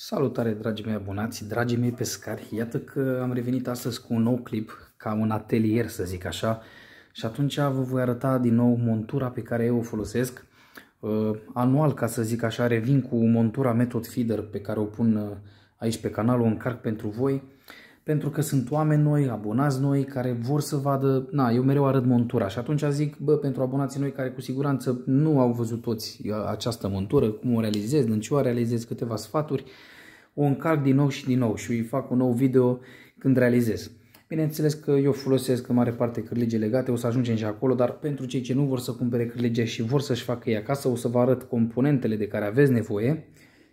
Salutare dragii mei abonați, dragii mei pescari, iată că am revenit astăzi cu un nou clip, ca un atelier să zic așa, și atunci vă voi arăta din nou montura pe care eu o folosesc. Uh, anual, ca să zic așa, revin cu montura Method Feeder pe care o pun uh, aici pe canal, o încarc pentru voi pentru că sunt oameni noi, abonați noi, care vor să vadă, na, eu mereu arăt montura și atunci zic, bă, pentru abonații noi care cu siguranță nu au văzut toți uh, această montură, cum o realizez, în ce o realizez, câteva sfaturi, o încarc din nou și din nou și îi fac un nou video când realizez. Bineînțeles că eu folosesc în mare parte cârlige legate, o să ajungem și acolo, dar pentru cei ce nu vor să cumpere cârlige și vor să-și facă ei acasă, o să vă arăt componentele de care aveți nevoie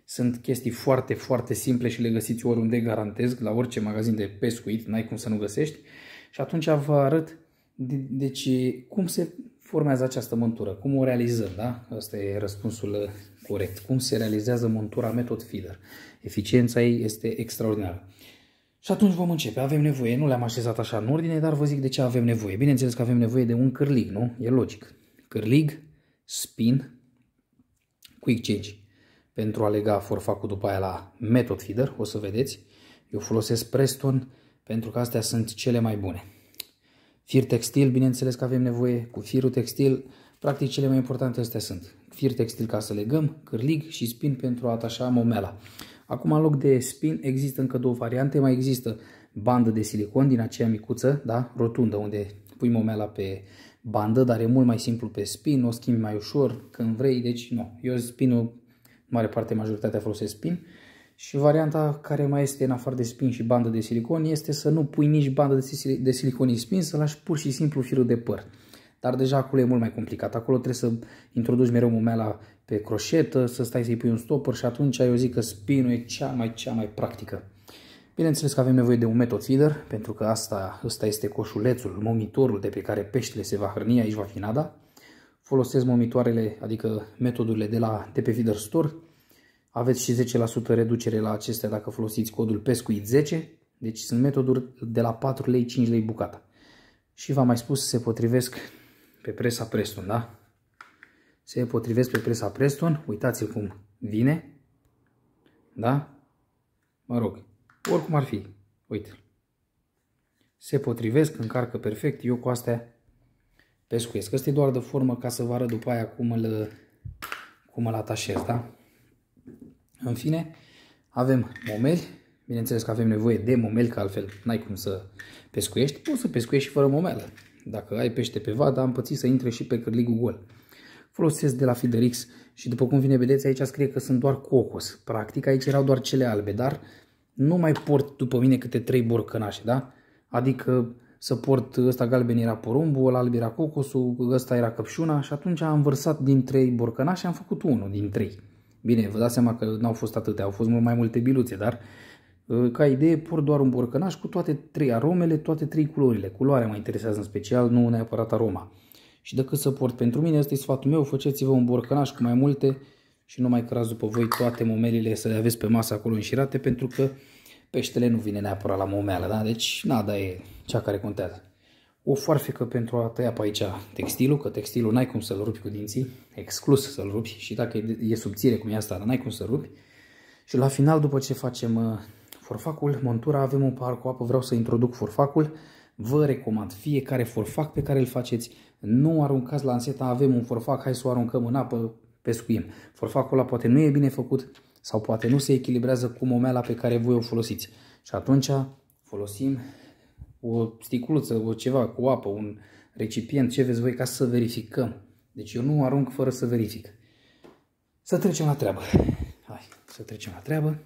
sunt chestii foarte, foarte simple și le găsiți oriunde, garantez, la orice magazin de pescuit, n-ai cum să nu găsești. Și atunci vă arăt deci, cum se formează această montură, cum o realizăm, da? Asta e răspunsul uh, corect. Cum se realizează montura metod feeder. Eficiența ei este extraordinară. Și atunci vom începe. Avem nevoie, nu le-am așezat așa în ordine, dar vă zic de ce avem nevoie. Bineînțeles că avem nevoie de un cârlig, nu? E logic. Cârlig, spin, quick change pentru a lega forfacul după aia la method feeder, o să vedeți. Eu folosesc Preston pentru că astea sunt cele mai bune. Fir textil, bineînțeles că avem nevoie cu firul textil. Practic cele mai importante astea sunt. Fir textil ca să legăm, cârlig și spin pentru a atașa momela. Acum în loc de spin există încă două variante. Mai există bandă de silicon din aceea micuță, da, rotundă, unde pui momela pe bandă, dar e mult mai simplu pe spin, o schimbi mai ușor când vrei, deci nu. Eu spinul mare parte majoritatea folosesc spin. Și varianta care mai este în afară de spin și bandă de silicon este să nu pui nici bandă de silicon spin, să lași pur și simplu firul de păr. Dar deja acolo e mult mai complicat. Acolo trebuie să introduci mereu mumeala pe croșetă, să stai să-i pui un stopper și atunci eu zic că spinul e cea mai, cea mai practică. Bineînțeles că avem nevoie de un method feeder, pentru că asta, asta este coșulețul, momitorul de pe care peștele se va hrăni, aici va fi nada folosesc momitoarele, adică metodurile de, la, de pe Feeder Store. Aveți și 10% reducere la acestea dacă folosiți codul PESCUIT10. Deci sunt metoduri de la 4 lei, 5 lei bucata. Și v-am mai spus, se potrivesc pe presa Preston, da? Se potrivesc pe presa Preston. Uitați-l cum vine. Da? Mă rog, oricum ar fi. uite Se potrivesc, încarcă perfect. Eu cu astea pescuiesc. Asta e doar de formă ca să vă arăt după aia cum îl, cum îl atașez, da? În fine, avem momeli. Bineînțeles că avem nevoie de momeli, că altfel n-ai cum să pescuiești. Poți să pescuiești și fără momelă. Dacă ai pește pe vadă, am pățit să intre și pe cârligul gol. Folosesc de la Fiderix și după cum vine vedeți aici scrie că sunt doar cocos. Practic aici erau doar cele albe, dar nu mai port după mine câte trei borcănașe, da? Adică să port ăsta galben era porumbul, ăla alb era cocosul, ăsta era căpșuna și atunci am vărsat din trei borcănași și am făcut unul din trei. Bine, vă dați seama că n-au fost atâtea, au fost mult mai multe biluțe, dar ă, ca idee port doar un borcănaș cu toate trei aromele, toate trei culorile. Culoarea mă interesează în special, nu neapărat aroma. Și decât să port pentru mine, ăsta e sfatul meu, faceți-vă un borcănaș cu mai multe și nu mai cărați după voi toate momelile să le aveți pe masă acolo înșirate, pentru că peștele nu vine neapărat la momeală, da? Deci dar e cea care contează. O foarfecă pentru a tăia pe aici textilul, că textilul n-ai cum să-l rupi cu dinții, exclus să-l rupi și dacă e subțire cum e asta, n-ai cum să l rupi. Și la final, după ce facem uh, forfacul, montura, avem un par cu apă, vreau să introduc forfacul. Vă recomand fiecare forfac pe care îl faceți, nu aruncați anseta, avem un forfac, hai să o aruncăm în apă, pescuim. Forfacul ăla poate nu e bine făcut, sau poate nu se echilibrează cu momeala pe care voi o folosiți. Și atunci folosim o sticluță, o ceva cu apă, un recipient, ce veți voi, ca să verificăm. Deci eu nu arunc fără să verific. Să trecem la treabă. Hai, să trecem la treabă.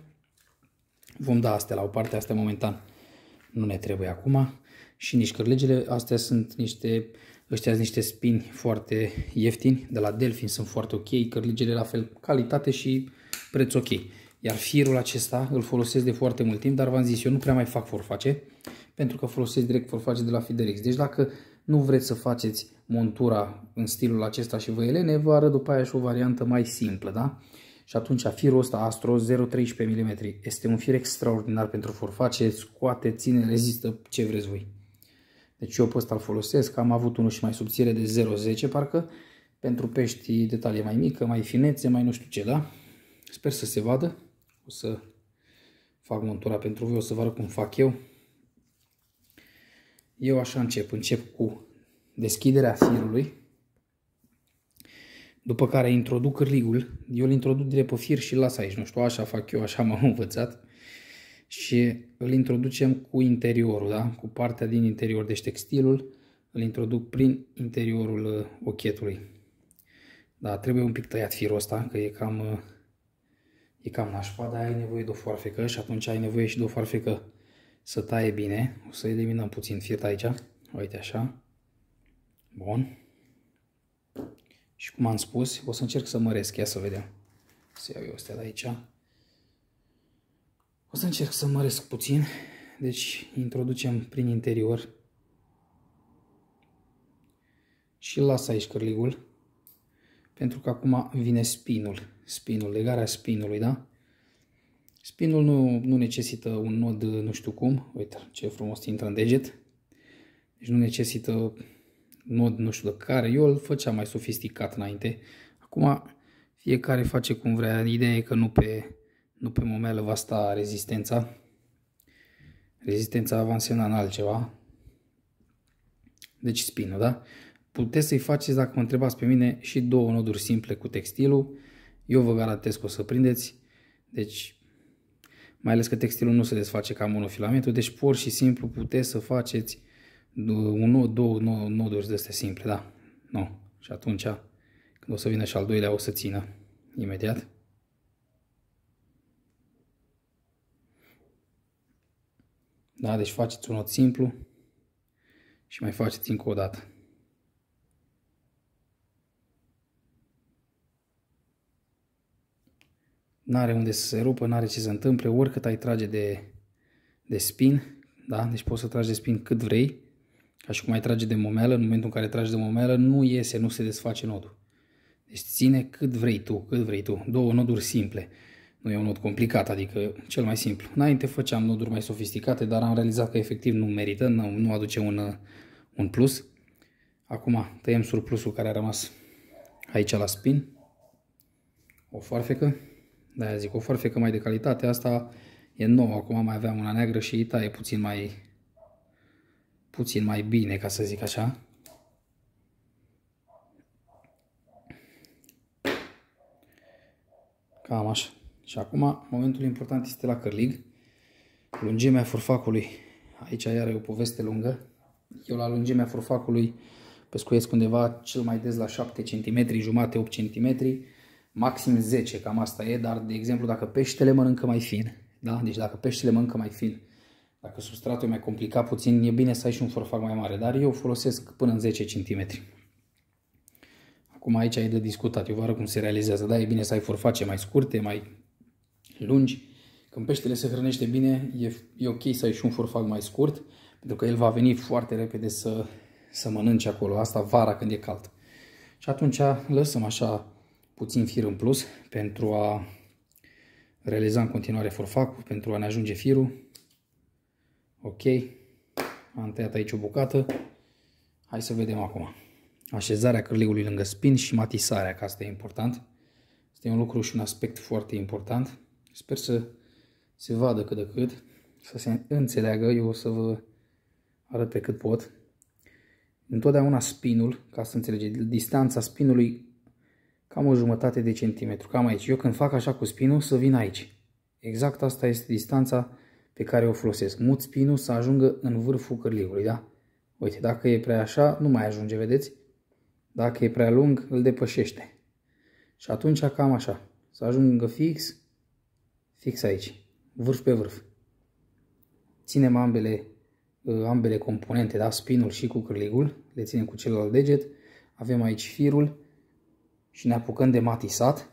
Vom da astea la o parte, astea momentan nu ne trebuie acum. Și nici cărlegele, astea sunt niște, ăștia sunt niște spini foarte ieftini, de la Delfin sunt foarte ok, cărlegele la fel, calitate și preț ok. Iar firul acesta îl folosesc de foarte mult timp, dar v-am zis, eu nu prea mai fac forface, pentru că folosesc direct forface de la Fidelix. Deci dacă nu vreți să faceți montura în stilul acesta și vă elene, vă arăt după aia și o variantă mai simplă, da? Și atunci firul ăsta Astro 0,13 mm este un fir extraordinar pentru forface, scoate, ține, rezistă ce vreți voi. Deci eu pe ăsta îl folosesc, am avut unul și mai subțire de 0,10 parcă, pentru pești detalii mai mică, mai finețe, mai nu știu ce, da? Sper să se vadă. O să fac montura pentru voi, o să vă arăt cum fac eu. Eu așa încep. Încep cu deschiderea firului. După care introduc cârligul. Eu îl introduc direct pe fir și îl las aici. Nu știu, așa fac eu, așa m-am învățat. Și îl introducem cu interiorul, da? Cu partea din interior. Deci textilul îl introduc prin interiorul uh, ochetului. Da, trebuie un pic tăiat firul ăsta, că e cam uh, e cam nașpa, dar ai nevoie de o foarfecă și atunci ai nevoie și de o foarfecă să taie bine. O să eliminăm puțin fiert aici, uite așa. Bun. Și cum am spus, o să încerc să măresc, ia să vedem. Să iau eu astea de aici. O să încerc să măresc puțin. Deci introducem prin interior și las aici cârligul pentru că acum vine spinul, spinul, legarea spinului, da? Spinul nu, nu necesită un nod nu știu cum, uite ce frumos intră în deget, deci nu necesită nod nu știu de care, eu îl făceam mai sofisticat înainte, acum fiecare face cum vrea, ideea e că nu pe, nu pe momeală va sta rezistența, rezistența va însemna în altceva, deci spinul, da? Puteți să-i faceți, dacă mă întrebați pe mine, și două noduri simple cu textilul. Eu vă garantez că o să prindeți. Deci, mai ales că textilul nu se desface ca monofilamentul, deci pur și simplu puteți să faceți un nod, două noduri de astea simple, da. Nu. No. Și atunci, când o să vină și al doilea, o să țină imediat. Da, deci faceți un nod simplu și mai faceți încă o dată. n-are unde să se rupă, n-are ce să întâmple, oricât ai trage de, de spin, da? deci poți să tragi de spin cât vrei, ca și cum ai trage de momelă, în momentul în care tragi de momelă, nu iese, nu se desface nodul. Deci ține cât vrei tu, cât vrei tu. Două noduri simple. Nu e un nod complicat, adică cel mai simplu. Înainte făceam noduri mai sofisticate, dar am realizat că efectiv nu merită, nu, nu aduce un, un plus. Acum tăiem surplusul care a rămas aici la spin. O foarfecă da, zic, o forfecă mai de calitate. Asta e nouă. Acum mai aveam una neagră și e puțin mai puțin mai bine, ca să zic așa. Cam așa. Și acum, momentul important este la cărlig. Lungimea furfacului. Aici iar e o poveste lungă. Eu la lungimea furfacului pescuiesc undeva cel mai des la 7 cm, jumate 8 cm maxim 10, cam asta e, dar de exemplu dacă peștele mănâncă mai fin, da? deci dacă peștele mănâncă mai fin, dacă substratul e mai complicat puțin, e bine să ai și un forfac mai mare, dar eu folosesc până în 10 cm. Acum aici e de discutat, eu vă arăt cum se realizează, da, e bine să ai forface mai scurte, mai lungi. Când peștele se hrănește bine, e, e ok să ai și un forfac mai scurt, pentru că el va veni foarte repede să, să mănânce acolo, asta vara când e cald. Și atunci lăsăm așa puțin fir în plus pentru a realiza în continuare forfacul, pentru a ne ajunge firul. Ok, am tăiat aici o bucată. Hai să vedem acum. Așezarea cârligului lângă spin și matisarea, că asta e important. Este un lucru și un aspect foarte important. Sper să se vadă cât de cât, să se înțeleagă. Eu o să vă arăt pe cât pot. Întotdeauna spinul, ca să înțelegeți, distanța spinului cam o jumătate de centimetru, cam aici. Eu când fac așa cu spinul, să vin aici. Exact asta este distanța pe care o folosesc. Mut spinul să ajungă în vârful cârligului, da? Uite, dacă e prea așa, nu mai ajunge, vedeți? Dacă e prea lung, îl depășește. Și atunci cam așa. Să ajungă fix, fix aici. Vârf pe vârf. Ținem ambele, ă, ambele componente, da? Spinul și cu cârligul. Le ținem cu celălalt deget. Avem aici firul și ne apucăm de matisat.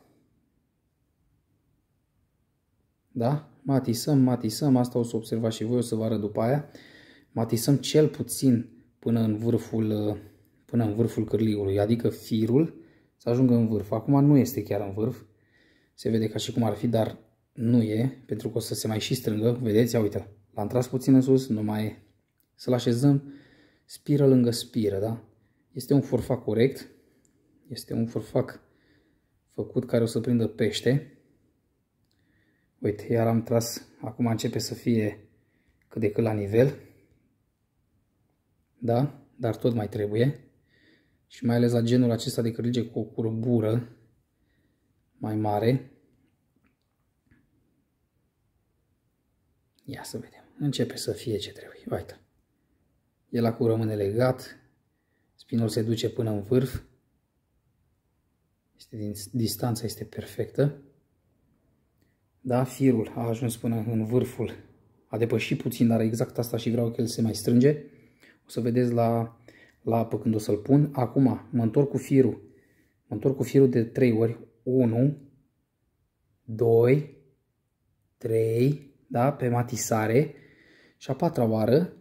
Da? Matisăm, matisăm, asta o să observați și voi, o să vă arăt după aia. Matisăm cel puțin până în vârful, uh, până în vârful cârligului, adică firul să ajungă în vârf. Acum nu este chiar în vârf, se vede ca și cum ar fi, dar nu e, pentru că o să se mai și strângă. Vedeți, ia uite, l-am tras puțin în sus, nu mai e. Să-l așezăm spiră lângă spiră, da? Este un forfa corect, este un furfac făcut care o să prindă pește. Uite, iar am tras, acum începe să fie cât de cât la nivel. Da? Dar tot mai trebuie. Și mai ales la genul acesta de cărlige cu o curbură mai mare. Ia să vedem. Începe să fie ce trebuie. Uite. El acum rămâne legat. Spinul se duce până în vârf. Este din, distanța este perfectă. Da? Firul a ajuns până în vârful. A depășit puțin, dar exact asta și vreau că el se mai strânge. O să vedeți la, la apă când o să-l pun. Acum mă întorc cu firul. Mă întorc cu firul de 3 ori. 1, 2, 3, da? pe matisare. Și a patra oară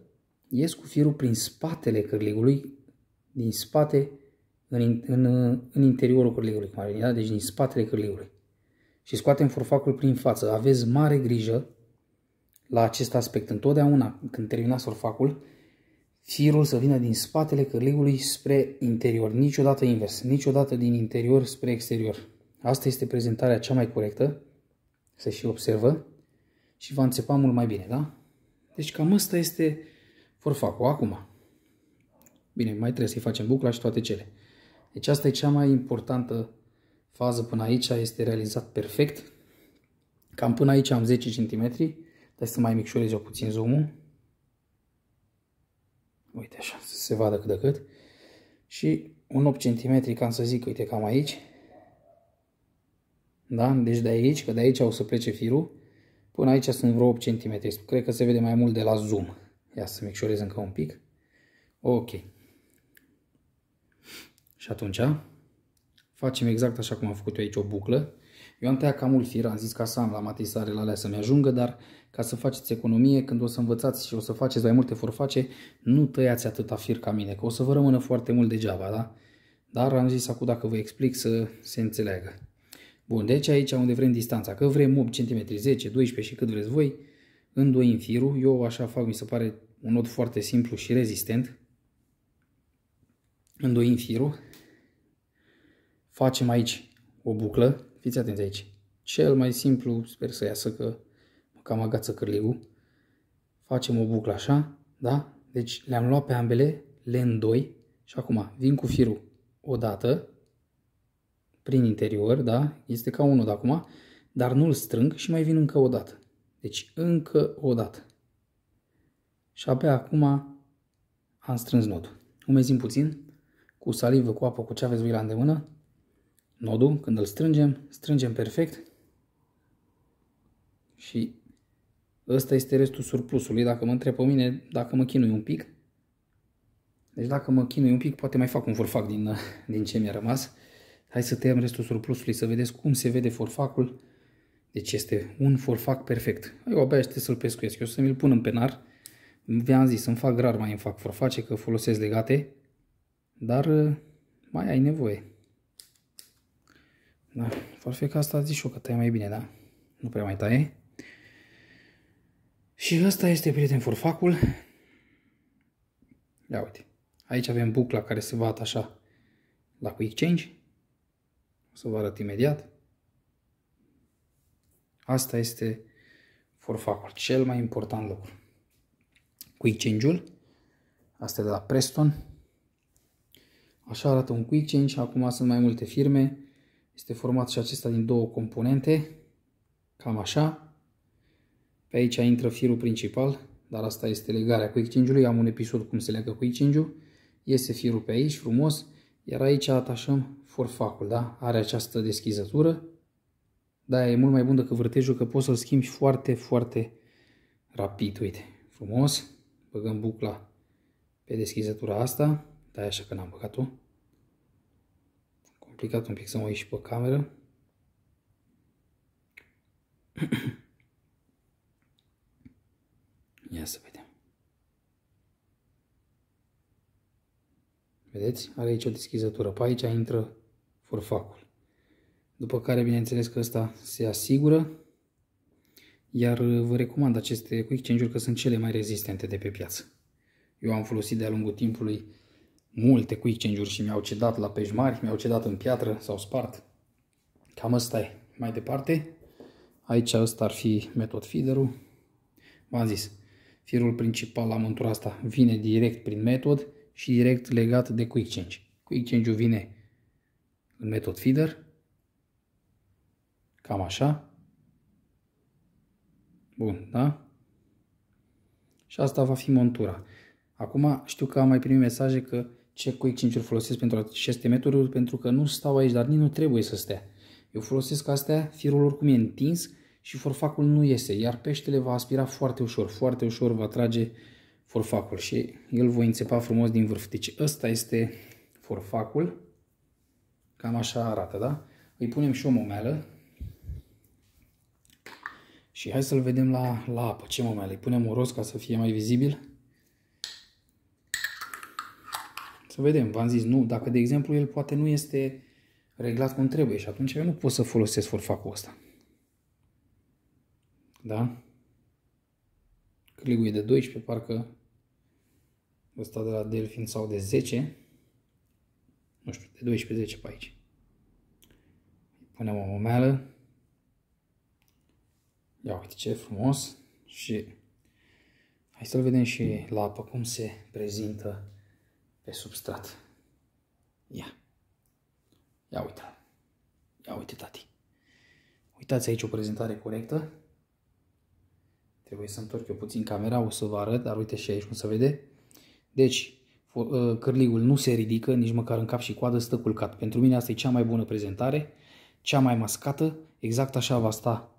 ies cu firul prin spatele cârligului, din spate în, în, în interiorul cârligului, da? deci din spatele cârligului. Și scoatem furfacul prin față. Aveți mare grijă la acest aspect. Întotdeauna, când terminați furfacul, firul să vină din spatele cârligului spre interior, niciodată invers, niciodată din interior spre exterior. Asta este prezentarea cea mai corectă, să și observă și va înțepa mult mai bine, da? Deci cam asta este furfacul. acum. Bine, mai trebuie să-i facem bucla și toate cele. Deci asta e cea mai importantă fază până aici, este realizat perfect. Cam până aici am 10 cm, dar să mai micșorez eu puțin zoom-ul. Uite așa, să se vadă cât de cât. Și un 8 cm, cam să zic, uite, cam aici. Da? Deci de aici, că de aici o să plece firul. Până aici sunt vreo 8 cm. Cred că se vede mai mult de la zoom. Ia să micșorez încă un pic. Ok. Și atunci facem exact așa cum am făcut eu aici o buclă. Eu am tăiat cam mult fir, am zis ca să am la matrisare la alea să-mi ajungă, dar ca să faceți economie, când o să învățați și o să faceți mai multe forface, nu tăiați atâta fir ca mine, că o să vă rămână foarte mult degeaba, da? Dar am zis acum dacă vă explic să se înțeleagă. Bun, deci aici unde vrem distanța, că vrem 8 cm, 10, 12 și cât vreți voi, îndoim firul, eu așa fac, mi se pare un nod foarte simplu și rezistent. Îndoim firul facem aici o buclă. Fiți atenți aici. Cel mai simplu, sper să iasă că cam agață cârligul. Facem o buclă așa, da? Deci le-am luat pe ambele, le îndoi și acum vin cu firul o dată prin interior, da? Este ca unul de acum, dar nu-l strâng și mai vin încă o dată. Deci încă o dată. Și abia acum am strâns nodul. Umezim puțin, cu salivă, cu apă, cu ce aveți voi la îndemână, nodul, când îl strângem, strângem perfect și ăsta este restul surplusului. Dacă mă întreb pe mine, dacă mă chinui un pic, deci dacă mă chinui un pic, poate mai fac un forfac din, din ce mi-a rămas. Hai să tăiem restul surplusului, să vedeți cum se vede forfacul. Deci este un forfac perfect. Eu abia aștept să-l pescuiesc. Eu să mi-l pun în penar. V-am zis, îmi fac rar mai îmi fac forface, că folosesc legate. Dar mai ai nevoie. Da, farfeca asta zici eu că tai mai bine, da? Nu prea mai taie. Și ăsta este prieten furfacul. Ia uite. Aici avem bucla care se va atașa la Quick Change. O să vă arăt imediat. Asta este furfacul, cel mai important lucru. Quick change-ul. Asta e de la Preston. Așa arată un quick change. Acum sunt mai multe firme. Este format și acesta din două componente, cam așa. Pe aici intră firul principal, dar asta este legarea cu exchange-ului. Am un episod cum se leagă cu exchange-ul. Iese firul pe aici, frumos, iar aici atașăm forfacul, da? Are această deschizătură. Da, e mult mai bun decât vârtejul, că poți să-l schimbi foarte, foarte rapid. Uite, frumos. Băgăm bucla pe deschizătura asta. Da, așa că n-am băgat-o complicat un pic să mă ieși pe cameră. Ia să vedem. Vedeți? Are aici o deschizătură. Pe aici intră furfacul. După care, bineînțeles că ăsta se asigură. Iar uh, vă recomand aceste quick change-uri că sunt cele mai rezistente de pe piață. Eu am folosit de-a lungul timpului multe quick change uri și mi-au cedat la pești mari, mi-au cedat în piatră, sau spart. Cam asta e. Mai departe, aici ăsta ar fi metod feeder-ul. V-am zis, firul principal la montura asta vine direct prin metod și direct legat de quick change. Quick change-ul vine în metod feeder, cam așa. Bun, da? Și asta va fi montura. Acum știu că am mai primit mesaje că ce Quake 5 folosesc pentru aceste metoduri pentru că nu stau aici, dar nici nu trebuie să stea. Eu folosesc astea, firul oricum e întins și forfacul nu iese, iar peștele va aspira foarte ușor, foarte ușor va trage forfacul și el voi înțepa frumos din vârf. Deci ăsta este forfacul, cam așa arată, da? Îi punem și o momeală și hai să-l vedem la, la apă, ce momeală, îi punem roz ca să fie mai vizibil. Să vedem, v-am zis, nu, dacă de exemplu el poate nu este reglat cum trebuie și atunci eu nu pot să folosesc forfacul ăsta. Da? Clicul e de 12, parcă ăsta de la Delfin sau de 10. Nu știu, de 12, 10 pe aici. Punem o momeală. Ia uite ce frumos. Și hai să-l vedem și la apă cum se prezintă pe substrat. Ia. Ia uite. Ia uite, tati. Uitați aici o prezentare corectă. Trebuie să întorc eu puțin camera, o să vă arăt, dar uite și aici cum se vede. Deci, ă, cârligul nu se ridică, nici măcar în cap și coadă, stă culcat. Pentru mine asta e cea mai bună prezentare, cea mai mascată, exact așa va sta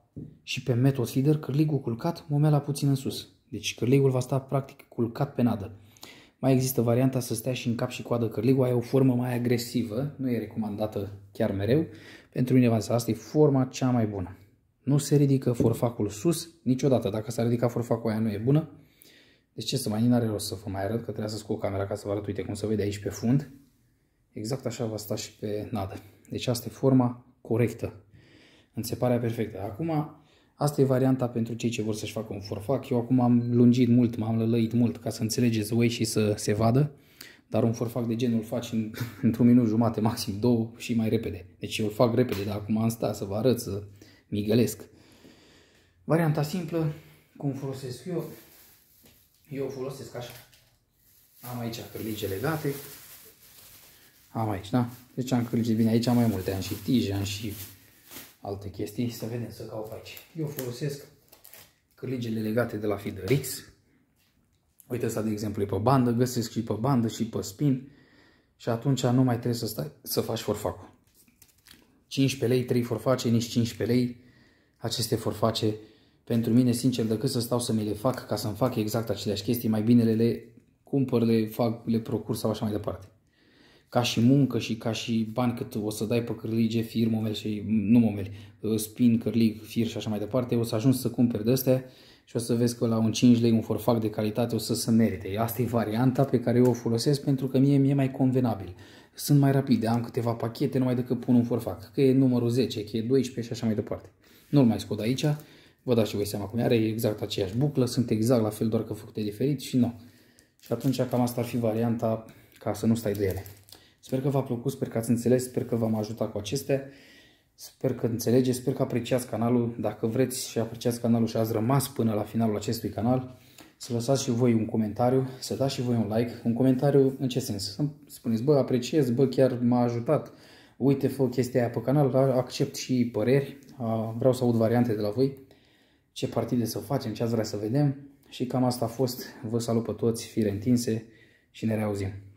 și pe method feeder, cârligul culcat, momela puțin în sus. Deci cârligul va sta practic culcat pe nadă. Mai există varianta să stea și în cap și coadă aia e o formă mai agresivă, nu e recomandată chiar mereu. Pentru mine asta, asta e forma cea mai bună. Nu se ridică forfacul sus niciodată. Dacă s-a ridicat forfacul aia nu e bună. Deci ce să mai n-are rost să vă mai arăt, că trebuie să scot camera ca să vă arăt, uite cum se vede aici pe fund. Exact așa va sta și pe nadă. Deci asta e forma corectă. Înțeparea perfectă. Acum, Asta e varianta pentru cei ce vor să-și facă un forfac. Eu acum am lungit mult, m-am lălăit mult ca să înțelegeți voi și să se vadă, dar un forfac de genul îl faci în, într-un minut jumate, maxim două și mai repede. Deci eu îl fac repede, dar acum am stat să vă arăt, să migălesc. Varianta simplă, cum folosesc eu, eu o folosesc așa. Am aici cărlige legate. Am aici, da? Deci am cărlige bine. Aici am mai multe. Am și tije, am și alte chestii. Să vedem să caut aici. Eu folosesc căligele legate de la Fiderix. Uite asta de exemplu e pe bandă, găsesc și pe bandă și pe spin. Și atunci nu mai trebuie să stai să faci forfacul. 15 lei, 3 forface, nici 15 lei. Aceste forface, pentru mine, sincer, decât să stau să mi le fac, ca să-mi fac exact aceleași chestii, mai bine le, le cumpăr, le fac, le procur sau așa mai departe ca și muncă și ca și bani cât o să dai pe cărlige, fir, momeli și nu momeli, uh, spin, cărlig, fir și așa mai departe, o să ajungi să cumperi de astea și o să vezi că la un 5 lei un forfac de calitate o să se merite. Asta e varianta pe care eu o folosesc pentru că mie mi-e mai convenabil. Sunt mai rapide, am câteva pachete numai decât pun un forfac, că e numărul 10, că e 12 și așa mai departe. Nu-l mai scot aici, vă dați și voi seama cum e, are exact aceeași buclă, sunt exact la fel, doar că făcute diferit și nu. Și atunci cam asta ar fi varianta ca să nu stai de ele. Sper că v-a plăcut, sper că ați înțeles, sper că v-am ajutat cu acestea. Sper că înțelegeți, sper că apreciați canalul. Dacă vreți și apreciați canalul și ați rămas până la finalul acestui canal, să lăsați și voi un comentariu, să dați și voi un like. Un comentariu în ce sens? Să spuneți, bă, apreciez, bă, chiar m-a ajutat. Uite, fă chestia aia pe canal, accept și păreri, vreau să aud variante de la voi, ce partide să facem, ce ați vrea să vedem. Și cam asta a fost. Vă salut pe toți, fire întinse și ne reauzim.